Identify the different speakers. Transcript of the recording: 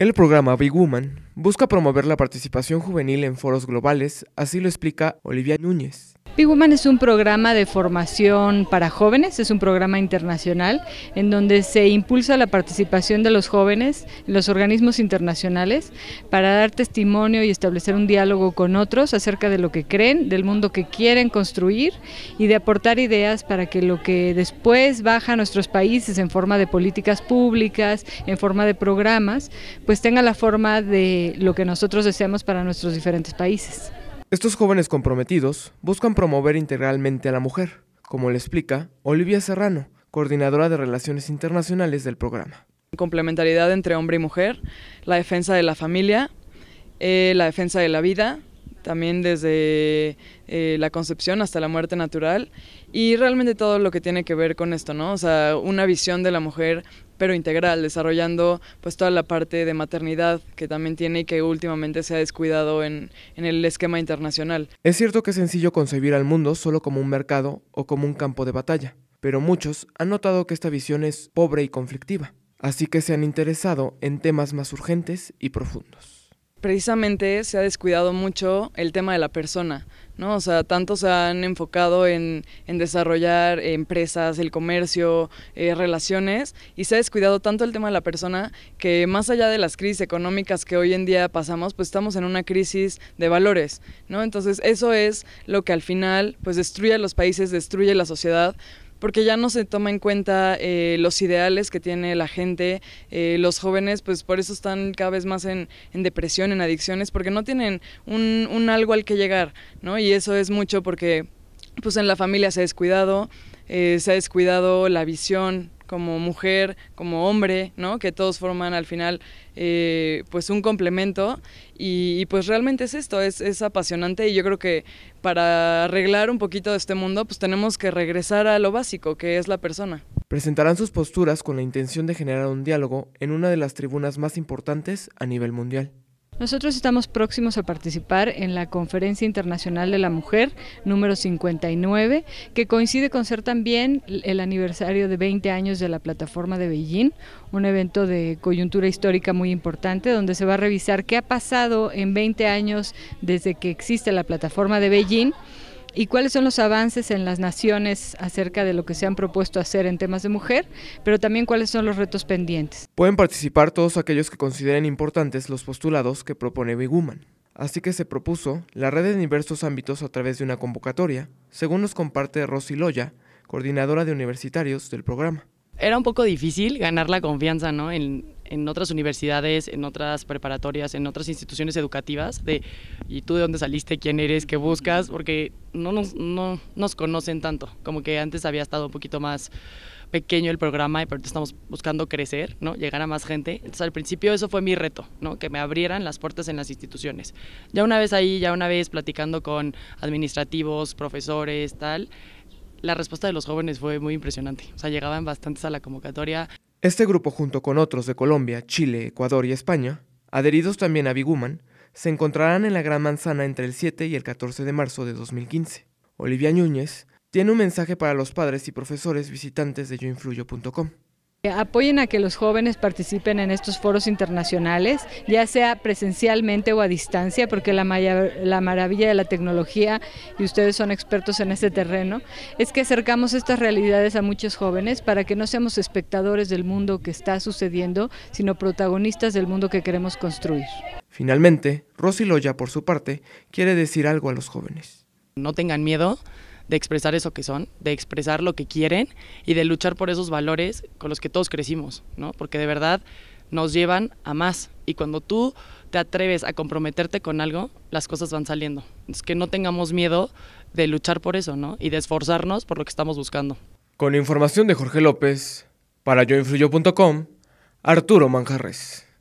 Speaker 1: El programa Big Woman busca promover la participación juvenil en foros globales, así lo explica Olivia Núñez.
Speaker 2: Big Woman es un programa de formación para jóvenes, es un programa internacional en donde se impulsa la participación de los jóvenes en los organismos internacionales para dar testimonio y establecer un diálogo con otros acerca de lo que creen, del mundo que quieren construir y de aportar ideas para que lo que después baja a nuestros países en forma de políticas públicas, en forma de programas, pues tenga la forma de lo que nosotros deseamos para nuestros diferentes países.
Speaker 1: Estos jóvenes comprometidos buscan promover integralmente a la mujer, como le explica Olivia Serrano, coordinadora de Relaciones Internacionales del programa.
Speaker 3: Complementariedad entre hombre y mujer, la defensa de la familia, eh, la defensa de la vida, también desde eh, la concepción hasta la muerte natural y realmente todo lo que tiene que ver con esto, ¿no? O sea, una visión de la mujer pero integral, desarrollando pues toda la parte de maternidad que también tiene y que últimamente se ha descuidado en, en, el esquema internacional.
Speaker 1: Es cierto que es sencillo concebir al mundo solo como un mercado o como un campo de batalla, pero muchos han notado que esta visión es pobre y conflictiva, así que se han interesado en temas más urgentes y profundos
Speaker 3: precisamente se ha descuidado mucho el tema de la persona, ¿no? O sea, tanto se han enfocado en, desarrollar empresas, el comercio, eh, relaciones, y se ha descuidado tanto el tema de la persona que más allá de las crisis económicas que hoy en día pasamos, pues estamos en una crisis de valores, ¿no? Entonces eso es lo que al final pues destruye a los países, destruye la sociedad, porque ya no se toma en cuenta eh, los ideales que tiene la gente, eh, los jóvenes pues por eso están cada vez más en, en depresión, en adicciones, porque no tienen un, un algo al que llegar, ¿no? Y eso es mucho porque pues en la familia se ha descuidado, eh, se ha descuidado la visión como mujer, como hombre, ¿no? Que todos forman al final eh, pues un complemento y, pues realmente es esto, es, es, apasionante y yo creo que para arreglar un poquito de este mundo pues tenemos que regresar a lo básico que
Speaker 1: es la persona. Presentarán sus posturas con la intención de generar un diálogo en una de las tribunas más importantes a nivel mundial.
Speaker 2: Nosotros estamos próximos a participar en la Conferencia Internacional de la Mujer número 59, que coincide con ser también el aniversario de 20 años de la plataforma de Beijing, un evento de coyuntura histórica muy importante donde se va a revisar qué ha pasado en 20 años desde que existe la plataforma de Beijing y cuáles son los avances en las naciones acerca de lo que se han propuesto hacer en temas de mujer, pero también cuáles son los retos pendientes.
Speaker 1: Pueden participar todos aquellos que consideren importantes los postulados que propone Big Así que se propuso la red en diversos ámbitos a través de una convocatoria, según nos comparte Rosy Loya, coordinadora de universitarios del programa. Era un poco difícil ganar la confianza ¿no? en, en otras universidades,
Speaker 4: en otras preparatorias, en otras instituciones educativas, de ¿y tú de dónde saliste? ¿Quién eres? ¿Qué buscas? Porque no nos, no nos conocen tanto, como que antes había estado un poquito más pequeño el programa y eso estamos buscando crecer, ¿no? llegar a más gente. Entonces al principio eso fue mi reto, ¿no? que me abrieran las puertas en las instituciones. Ya una vez ahí, ya una vez platicando con administrativos, profesores, tal, la respuesta de los jóvenes fue muy impresionante. O sea, llegaban bastantes a la convocatoria.
Speaker 1: Este grupo, junto con otros de Colombia, Chile, Ecuador y España, adheridos también a Biguman, se encontrarán en la Gran Manzana entre el 7 y el 14 de marzo de 2015. Olivia Núñez tiene un mensaje para los padres y profesores visitantes de yoinfluyo.com.
Speaker 2: Apoyen a que los jóvenes participen en estos foros internacionales, ya sea presencialmente o a distancia, porque la, maravilla de la tecnología, y ustedes son expertos en este terreno, es que acercamos estas realidades a muchos jóvenes para que no seamos espectadores del mundo que está sucediendo, sino protagonistas del mundo que queremos construir.
Speaker 1: Finalmente, Rosy Loya, por su parte, quiere decir algo a los jóvenes.
Speaker 4: No tengan miedo, de expresar eso que son, de expresar lo que quieren y de luchar por esos valores con los que todos crecimos, ¿no? Porque de verdad nos llevan a más. Y cuando tú te atreves a comprometerte con algo, las cosas van saliendo. Es que no tengamos miedo de luchar por eso, ¿no? Y de esforzarnos por lo que estamos buscando.
Speaker 1: Con información de Jorge López, para yoinfluyo.com, Arturo Manjarres.